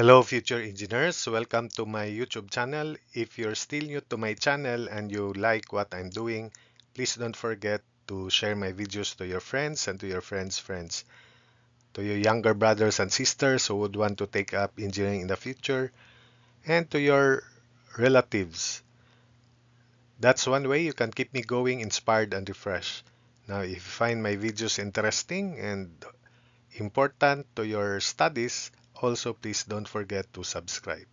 Hello future engineers, welcome to my YouTube channel. If you're still new to my channel and you like what I'm doing, please don't forget to share my videos to your friends and to your friends' friends. To your younger brothers and sisters who would want to take up engineering in the future, and to your relatives. That's one way you can keep me going inspired and refreshed. Now if you find my videos interesting and important to your studies, Also, please don't forget to subscribe.